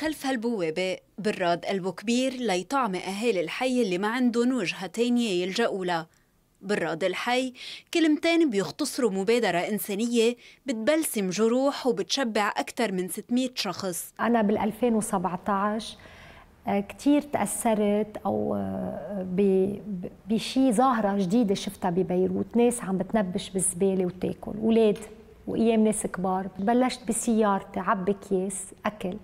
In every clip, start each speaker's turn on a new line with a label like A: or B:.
A: خلف هالبوابة براد قلبه كبير ليطعم أهالي الحي اللي ما عندهم تانية يلجأوا لها براد الحي كلمتين بيختصروا مبادرة إنسانية بتبلسم جروح وبتشبع أكثر من 600 شخص
B: أنا بال2017 آه، كتير تأثرت أو آه، بشي ظاهرة جديدة شفتها ببيروت ناس عم بتنبش بالزبالة وتاكل أولاد وأيام ناس كبار بلشت بسيارتي عبي أكياس أكل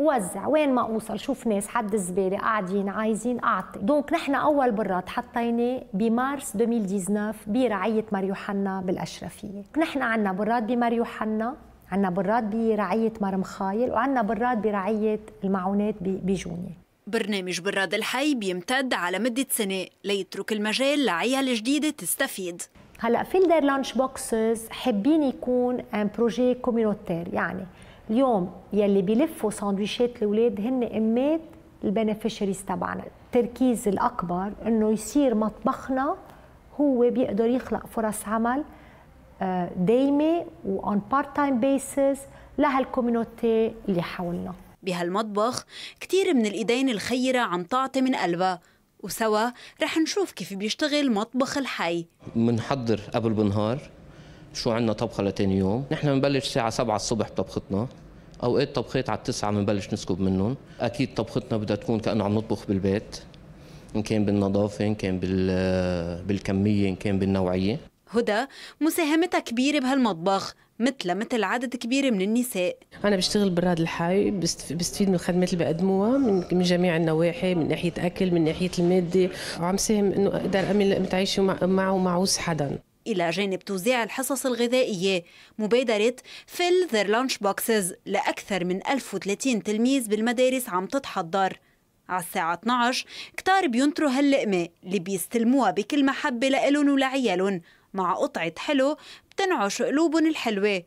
B: وزع وين ما اوصل شوف ناس حد الزباله قاعدين عايزين اعطي دونك نحن اول براد حطيناه بمارس 2019 برعيه ماريو حنا بالاشرفيه نحن عندنا براد بماريو حنا عندنا براد مرم مرمخايل وعندنا براد برعيه المعونات بجوني
A: برنامج براد الحي بيمتد على مدة سنة ليترك المجال لعيال جديدة تستفيد
B: هلا فيلدر لانش بوكسز حابين يكون ان بروجي كوميونوتير يعني اليوم يلي بيلفوا ساندويشات الاولاد هن امات البنفشريز تبعنا التركيز الاكبر انه يصير مطبخنا هو بيقدر يخلق فرص عمل آه، دايمه وان بارت تايم بيسز لهالكوميونيتي اللي حولنا
A: بهالمطبخ كثير من الايدين الخيره عم تعطي من قلبها وسوا رح نشوف كيف بيشتغل مطبخ الحي
C: منحضر قبل بنهار شو عندنا طبخه لتاني يوم نحن بنبلش الساعه سبعة الصبح بطبختنا اوقات طبخات على التسعة بنبلش نسكب منهم اكيد طبختنا بدها تكون كانه عم نطبخ بالبيت ان كان بالنظافه ان كان بالكميه ان كان بالنوعيه
A: هدى مساهمتها كبيرة بهالمطبخ مثل مثل عدد كبير من النساء
C: أنا بشتغل براد الحي بستفيد من الخدمات اللي بقدموها من جميع النواحي من ناحية أكل من ناحية المادة وعم ساهم إنه أقدر أمن متعيشه معه ومع حدا
A: إلى جانب توزيع الحصص الغذائية مبادرة فيل ذير لانش بوكسز لأكثر من 1030 تلميذ بالمدارس عم تتحضر على الساعة 12 كتار بينطروا هاللقمة اللي بيستلموها بكل محبة لإلن ولعيالن مع قطعة حلو بتنعش قلوبن الحلوة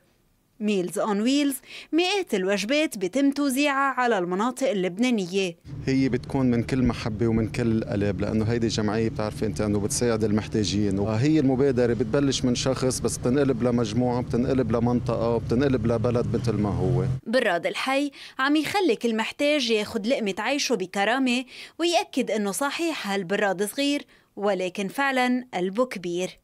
A: ميلز اون ويلز مئات الوجبات بيتم توزيعها على المناطق اللبنانيه هي بتكون من كل محبه ومن كل القلب لانه هيدي الجمعيه بتعرفي انت انه بتساعد المحتاجين وهي المبادره بتبلش من شخص بس بتنقلب لمجموعه بتنقلب لمنطقه وبتنقلب لبلد مثل ما هو براد الحي عم يخلي كل محتاج ياخذ لقمه عيشه بكرامه وياكد انه صحيح هالبراد صغير ولكن فعلا قلبه كبير